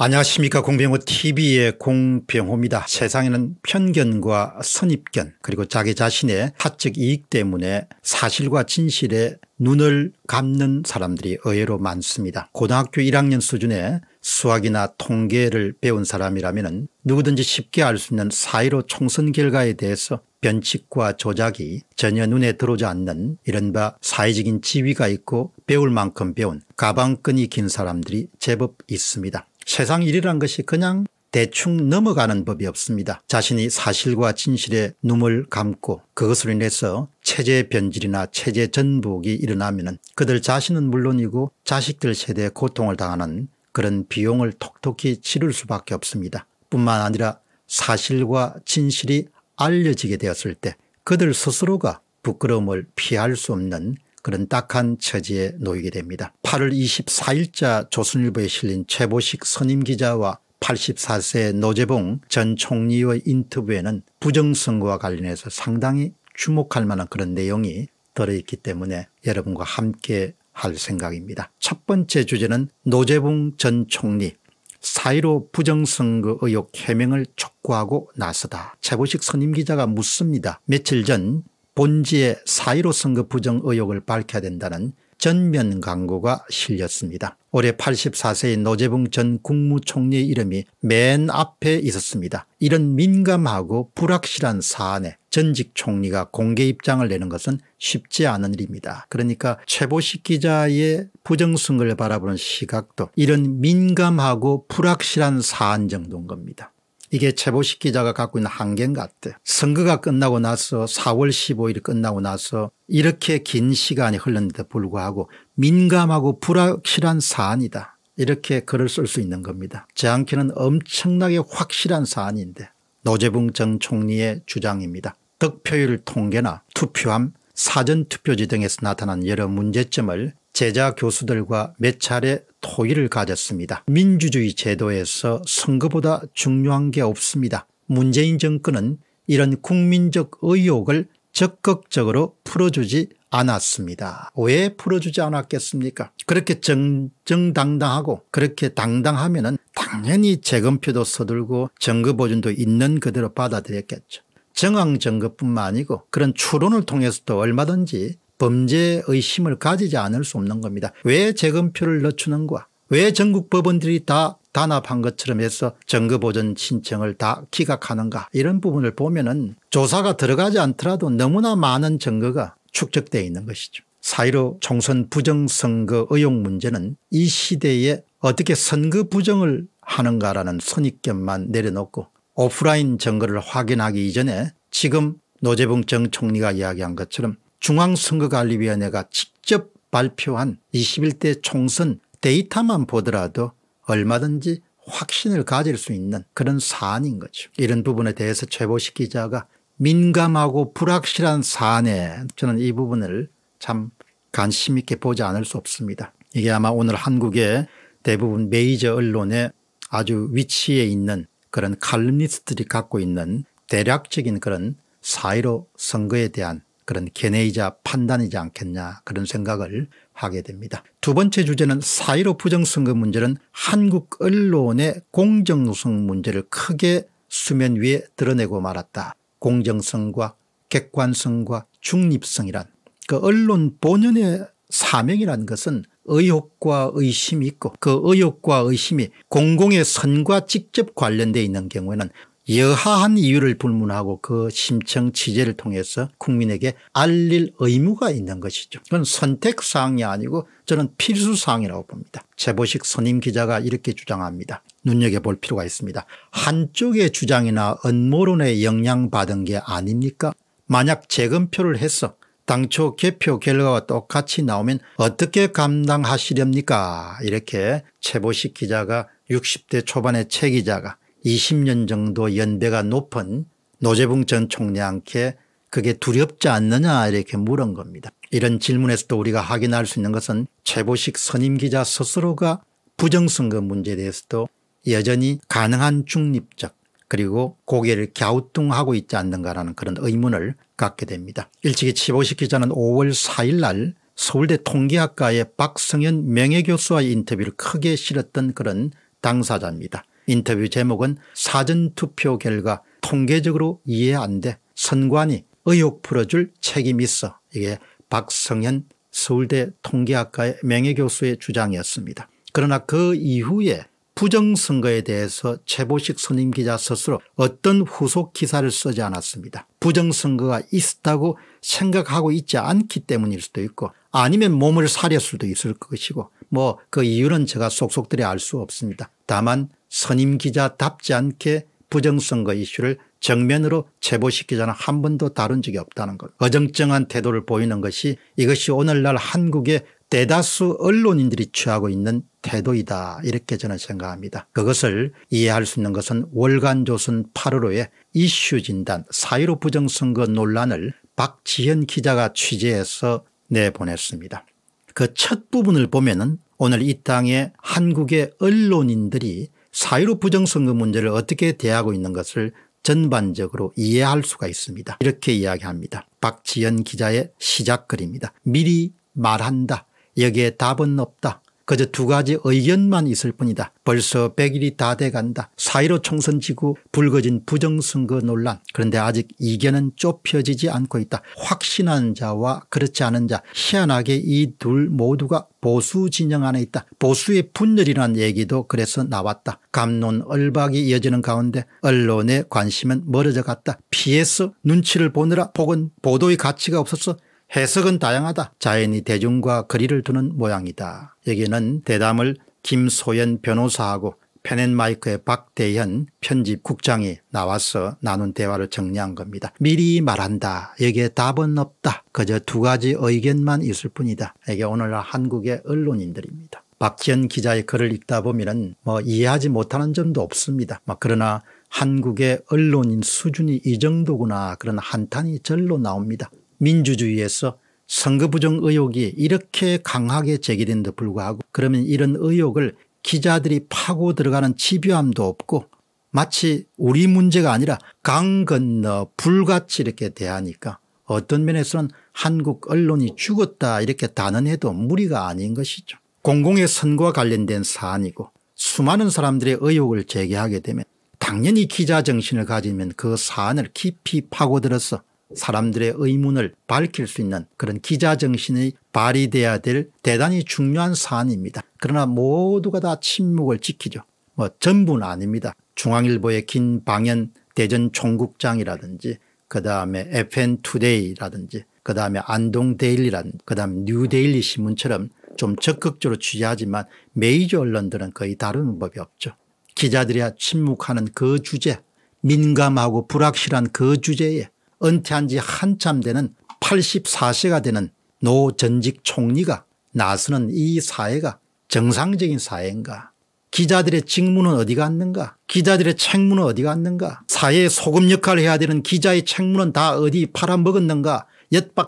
안녕하십니까 공병호 tv의 공병호입니다. 세상에는 편견과 선입견 그리고 자기 자신의 사적 이익 때문에 사실과 진실에 눈을 감는 사람들이 의외로 많습니다. 고등학교 1학년 수준의 수학이나 통계를 배운 사람이라면 누구든지 쉽게 알 수 있는 사이로 총선 결과에 대해서 변칙과 조작이 전혀 눈에 들어오지 않는 이른바 사회적인 지위가 있고 배울 만큼 배운 가방끈이 긴 사람들이 제법 있습니다. 세상 일이란 것이 그냥 대충 넘어가는 법이 없습니다. 자신이 사실과 진실에 눈을 감고 그것으로 인해서 체제 변질이나 체제 전복이 일어나면 그들 자신은 물론이고 자식들 세대에 고통을 당하는 그런 비용을 톡톡히 치를 수밖에 없습니다. 뿐만 아니라 사실과 진실이 알려지게 되었을 때 그들 스스로가 부끄러움을 피할 수 없는 그런 딱한 처지에 놓이게 됩니다. 8월 24일자 조선일보에 실린 최보식 선임 기자와 84세 노재봉 전 총리의 인터뷰에는 부정선거와 관련해서 상당히 주목할 만한 그런 내용이 들어있기 때문에 여러분과 함께 할 생각입니다. 첫 번째 주제는 노재봉 전 총리 사이로 부정선거 의혹 해명을 촉구하고 나서다. 최보식 선임 기자가 묻습니다. 며칠 전 본지의 사의로선거 부정 의혹을 밝혀야 된다는 전면 광고가 실렸습니다. 올해 84세의 노재봉 전 국무총리의 이름이 맨 앞에 있었습니다. 이런 민감하고 불확실한 사안에 전직 총리가 공개 입장을 내는 것은 쉽지 않은 일입니다. 그러니까 최보식 기자의 부정승을 바라보는 시각도 이런 민감하고 불확실한 사안 정도인 겁니다. 이게 최보식 기자가 갖고 있는 한계인 것 같아요. 선거가 끝나고 나서 4월 15일이 끝나고 나서 이렇게 긴 시간이 흘렀는데 불구하고 민감하고 불확실한 사안이다. 이렇게 글을 쓸 수 있는 겁니다. 제안키는 엄청나게 확실한 사안인데 노재붕 전 총리의 주장입니다. 득표율 통계나 투표함 사전투표지 등에서 나타난 여러 문제점을 제자 교수들과 몇 차례 토의를 가졌습니다. 민주주의 제도에서 선거보다 중요한 게 없습니다. 문재인 정권은 이런 국민적 의혹을 적극적으로 풀어주지 않았습니다. 왜 풀어주지 않았겠습니까? 그렇게 정, 정당당하고 그렇게 당당하면 은 당연히 재검표도 서둘고 정거보존도 있는 그대로 받아들였겠죠. 정황정거뿐만 아니고 그런 추론을 통해서도 얼마든지 범죄 의심을 가지지 않을 수 없는 겁니다. 왜 재검표를 늦추는가 왜 전국 법원들이 다 단합한 것처럼 해서 정거보전 신청을 다 기각하는가 이런 부분을 보면 은 조사가 들어가지 않더라도 너무나 많은 증거가 축적되어 있는 것이죠. 사이로 총선 부정선거 의혹 문제는 이 시대에 어떻게 선거 부정을 하는가라는 선입견만 내려놓고 오프라인 증거를 확인하기 이전에 지금 노재봉 전 총리가 이야기한 것처럼 중앙선거관리위원회가 직접 발표한 21대 총선 데이터만 보더라도 얼마든지 확신을 가질 수 있는 그런 사안인 거죠. 이런 부분에 대해서 최보식 기자가 민감하고 불확실한 사안에 저는 이 부분을 참 관심 있게 보지 않을 수 없습니다. 이게 아마 오늘 한국의 대부분 메이저 언론의 아주 위치에 있는 그런 칼럼니스트들이 갖고 있는 대략적인 그런 사이로 선거에 대한 그런 견해이자 판단이지 않겠냐 그런 생각을 하게 됩니다. 두 번째 주제는 사1로 부정선거 문제는 한국 언론의 공정성 문제를 크게 수면 위에 드러내고 말았다. 공정성과 객관성과 중립성이란 그 언론 본연의 사명이라 것은 의혹과 의심이 있고 그 의혹과 의심이 공공의 선과 직접 관련되어 있는 경우에는 여하한 이유를 불문하고 그 심층 취재를 통해서 국민에게 알릴 의무가 있는 것이죠. 그건 선택사항이 아니고 저는 필수사항이라고 봅니다. 재보식 선임 기자가 이렇게 주장합니다. 눈여겨볼 필요가 있습니다. 한쪽의 주장이나 언모론에 영향받은 게 아닙니까? 만약 재검표를 해서 당초 개표 결과와 똑같이 나오면 어떻게 감당하시렵니까 이렇게 최보식 기자가 60대 초반의 최 기자가 20년 정도 연배가 높은 노재봉 전 총리한테 그게 두렵지 않느냐 이렇게 물은 겁니다. 이런 질문에서도 우리가 확인할 수 있는 것은 최보식 선임기자 스스로가 부정선거 문제에 대해서도 여전히 가능한 중립적 그리고 고개를 갸우뚱하고 있지 않는가라는 그런 의문을 갖게 됩니다. 일찍이 최보식 기자는 5월 4일 날 서울대 통계학과의 박성현 명예교수와 인터뷰를 크게 실었던 그런 당사자입니다. 인터뷰 제목은 사전투표 결과 통계적으로 이해 안 돼. 선관위 의혹 풀어줄 책임 있어. 이게 박성현 서울대 통계학과의 명예교수의 주장이었습니다. 그러나 그 이후에 부정선거에 대해서 최보식 선임기자 스스로 어떤 후속 기사를 쓰지 않았습니다. 부정선거가 있었다고 생각하고 있지 않기 때문일 수도 있고 아니면 몸을 사렸을 수도 있을 것이고 뭐 그 이유는 제가 속속들이 알 수 없습니다. 다만 선임 기자답지 않게 부정선거 이슈를 정면으로 제보시키자는 한 번도 다룬 적이 없다는 것. 어정쩡한 태도를 보이는 것이 이것이 오늘날 한국의 대다수 언론인들이 취하고 있는 태도이다 이렇게 저는 생각합니다. 그것을 이해할 수 있는 것은 월간조선 8월호의 이슈진단 사이로 부정선거 논란을 박지현 기자가 취재해서 내보냈습니다. 그 첫 부분을 보면 은 오늘 이 땅에 한국의 언론인들이 4.15 부정선거 문제를 어떻게 대하고 있는 것을 전반적으로 이해할 수가 있습니다. 이렇게 이야기합니다. 박지연 기자의 시작글입니다. 미리 말한다. 여기에 답은 없다. 그저 두 가지 의견만 있을 뿐이다. 벌써 100일이 다 돼간다. 사1로 총선 지구 불거진 부정선거 논란 그런데 아직 이견은 좁혀지지 않고 있다. 확신한 자와 그렇지 않은 자 희한하게 이 둘 모두가 보수 진영 안에 있다. 보수의 분열이란 얘기도 그래서 나왔다. 감론 얼박이 이어지는 가운데 언론의 관심은 멀어져 갔다. 피해서 눈치를 보느라 혹은 보도의 가치가 없어서 해석은 다양하다. 자연이 대중과 거리를 두는 모양이다. 여기는 대담을 김소연 변호사하고 펜앤마이크의 박대현 편집국장이 나와서 나눈 대화를 정리한 겁니다. 미리 말한다. 여기에 답은 없다. 그저 두 가지 의견만 있을 뿐이다. 이게 오늘날 한국의 언론인들입니다. 박지현 기자의 글을 읽다 보면 뭐 이해하지 못하는 점도 없습니다. 뭐 그러나 한국의 언론인 수준이 이 정도구나 그런 한탄이 절로 나옵니다. 민주주의에서 선거부정 의혹이 이렇게 강하게 제기된데 불구하고 그러면 이런 의혹을 기자들이 파고 들어가는 집요함도 없고 마치 우리 문제가 아니라 강 건너 불같이 이렇게 대하니까 어떤 면에서는 한국 언론이 죽었다 이렇게 단언해도 무리가 아닌 것이죠. 공공의 선거와 관련된 사안이고 수많은 사람들의 의혹을 제기하게 되면 당연히 기자 정신을 가지면 그 사안을 깊이 파고들어서 사람들의 의문을 밝힐 수 있는 그런 기자 정신이 발휘돼야 될 대단히 중요한 사안입니다. 그러나 모두가 다 침묵을 지키죠. 뭐 전부는 아닙니다. 중앙일보의 김방현 대전 총국장이라든지 그다음에 FN투데이라든지 그다음에 안동데일리라든그다음 뉴데일리 신문처럼 좀 적극적으로 취재하지만 메이저 언론들은 거의 다른 법이 없죠. 기자들이 침묵하는 그 주제 민감하고 불확실한 그 주제에 은퇴한 지 한참 되는 84세가 되는 노 전직 총리가 나서는 이 사회가 정상적인 사회인가 기자들의 직무는 어디 갔는가 기자들의 책무는 어디 갔는가 사회의 소금 역할을 해야 되는 기자의 책무는 다 어디 팔아먹었는가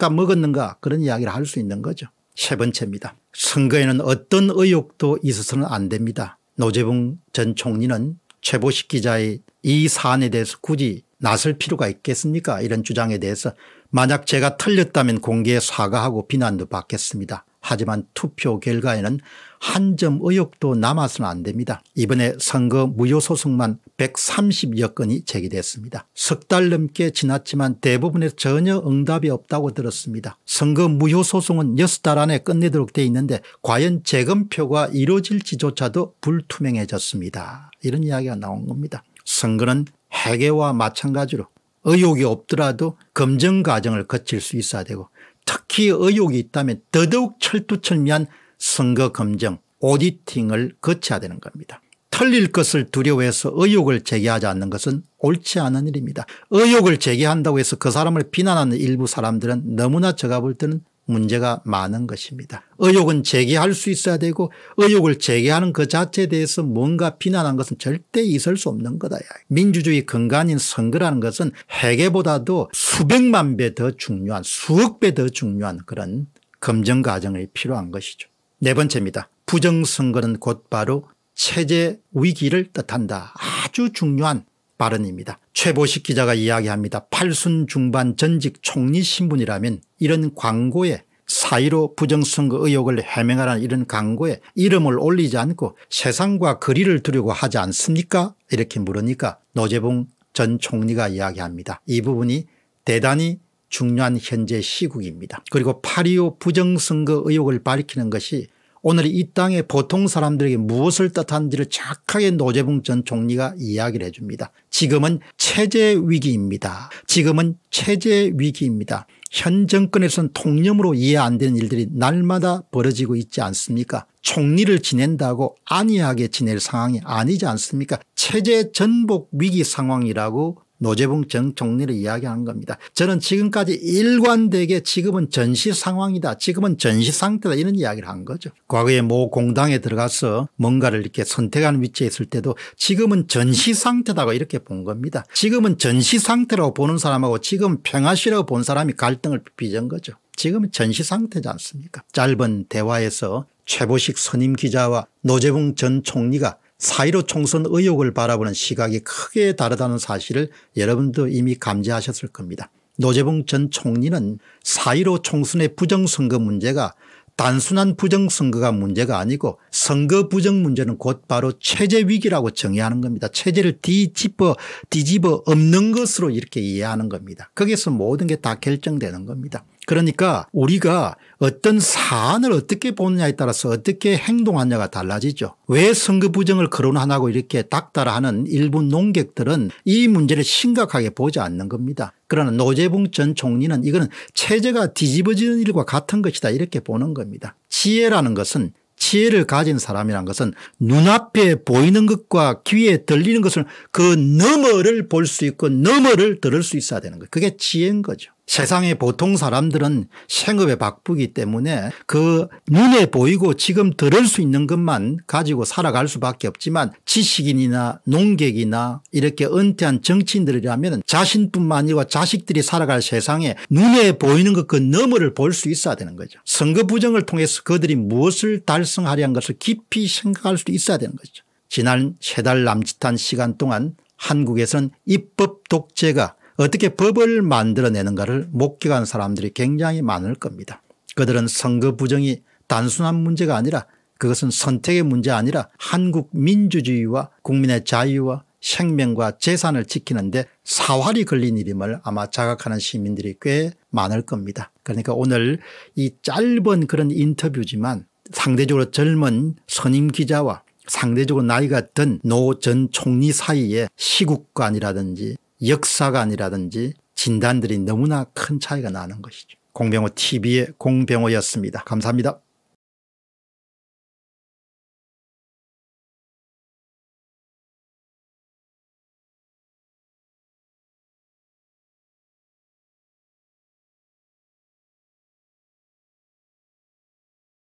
엿바아 먹었는가 그런 이야기를 할 수 있는 거죠. 세 번째입니다. 선거에는 어떤 의혹도 있어서는 안 됩니다. 노재봉 전 총리는 최보식 기자의 이 사안에 대해서 굳이 나설 필요가 있겠습니까 이런 주장에 대해서 만약 제가 틀렸다면 공개 사과하고 비난도 받겠습니다. 하지만 투표 결과에는 한 점 의혹도 남아서는 안 됩니다. 이번에 선거 무효소송만 130여 건이 제기됐습니다. 석 달 넘게 지났지만 대부분에 전혀 응답이 없다고 들었습니다. 선거 무효소송은 6달 안에 끝내도록 돼 있는데 과연 재검표가 이루어질지조차도 불투명해졌습니다. 이런 이야기가 나온 겁니다. 선거는 회계와 마찬가지로 의욕이 없더라도 검증 과정을 거칠 수 있어야 되고 특히 의욕이 있다면 더더욱 철두철미한 선거 검증 오디팅을 거쳐야 되는 겁니다. 틀릴 것을 두려워해서 의욕을 제기하지 않는 것은 옳지 않은 일입니다. 의욕을 제기한다고 해서 그 사람을 비난하는 일부 사람들은 너무나 제가 볼 때는 문제가 많은 것입니다. 의욕은 제기할 수 있어야 되고 의욕을 제기하는 그 자체에 대해서 뭔가 비난한 것은 절대 있을 수 없는 거다. 민주주의 근간인 선거라는 것은 해계보다도 수백만 배 더 중요한 수억 배 더 중요한 그런 검증 과정이 필요한 것이죠. 네 번째입니다. 부정선거는 곧바로 체제 위기를 뜻한다. 아주 중요한 발언입니다. 최보식 기자가 이야기합니다. 8순 중반 전직 총리 신분이라면 이런 광고에 사이로 부정선거 의혹을 해명하라는 이런 광고에 이름을 올리지 않고 세상과 거리를 두려고 하지 않습니까 이렇게 물으니까 노재봉 전 총리가 이야기합니다. 이 부분이 대단히 중요한 현재 시국입니다. 그리고 파리오 부정선거 의혹을 밝히는 것이 오늘 이 땅의 보통 사람들에게 무엇을 뜻하는지를 착하게 노재봉 전 총리가 이야기를 해줍니다. 지금은 체제 위기입니다. 지금은 체제 위기입니다. 현 정권에서는 통념으로 이해 안 되는 일들이 날마다 벌어지고 있지 않습니까 총리를 지낸다고 안이하게 지낼 상황이 아니지 않습니까 체제 전복 위기 상황이라고 노재봉 전 총리를 이야기하는 겁니다. 저는 지금까지 일관되게 지금은 전시 상황이다 지금은 전시 상태다 이런 이야기를 한 거죠. 과거에 모 공당에 들어가서 뭔가를 이렇게 선택하는 위치에 있을 때도 지금은 전시 상태다고 이렇게 본 겁니다. 지금은 전시 상태라고 보는 사람하고 지금 평화시라고 본 사람이 갈등을 빚은 거죠. 지금은 전시 상태지 않습니까 짧은 대화에서 최보식 선임 기자와 노재봉 전 총리가 4 1 5 총선 의혹을 바라보는 시각이 크게 다르다는 사실을 여러분도 이미 감지하셨을 겁니다. 노재봉 전 총리는 4 1 5 총선의 부정선거 문제가 단순한 부정선거가 문제가 아니고 선거 부정 문제는 곧바로 체제 위기라고 정의하는 겁니다. 체제를 뒤집어 뒤집어 없는 것으로 이렇게 이해하는 겁니다. 거기서 모든 게 다 결정되는 겁니다. 그러니까 우리가 어떤 사안을 어떻게 보느냐에 따라서 어떻게 행동하느냐가 달라지죠. 왜 선거 부정을 거론하고 이렇게 닥달하는 일부 농객들은 이 문제를 심각하게 보지 않는 겁니다. 그러나 노재봉 전 총리는 이거는 체제가 뒤집어지는 일과 같은 것이다 이렇게 보는 겁니다. 지혜라는 것은 지혜를 가진 사람이란 것은 눈앞에 보이는 것과 귀에 들리는 것을 그 너머를 볼 수 있고 너머를 들을 수 있어야 되는 거예요. 그게 지혜인 거죠. 세상의 보통 사람들은 생업에 바쁘기 때문에 그 눈에 보이고 지금 들을 수 있는 것만 가지고 살아갈 수밖에 없지만 지식인이나 농객이나 이렇게 은퇴한 정치인들이라면 자신뿐만 아니고 자식들이 살아갈 세상에 눈에 보이는 것 그 너머를 볼 수 있어야 되는 거죠. 선거 부정을 통해서 그들이 무엇을 달성하려는 것을 깊이 생각할 수 있어야 되는 거죠. 지난 세 달 남짓한 시간 동안 한국에서는 입법 독재가 어떻게 법을 만들어내는가를 목격한 사람들이 굉장히 많을 겁니다. 그들은 선거 부정이 단순한 문제가 아니라 그것은 선택의 문제 아니라 한국 민주주의와 국민의 자유와 생명과 재산을 지키는데 사활이 걸린 일임을 아마 자각하는 시민들이 꽤 많을 겁니다. 그러니까 오늘 이 짧은 그런 인터뷰지만 상대적으로 젊은 선임 기자와 상대적으로 나이가 든 노 전 총리 사이에 시국관이라든지 역사관이라든지 진단들이 너무나 큰 차이가 나는 것이죠. 공병호 TV의 공병호였습니다. 감사합니다.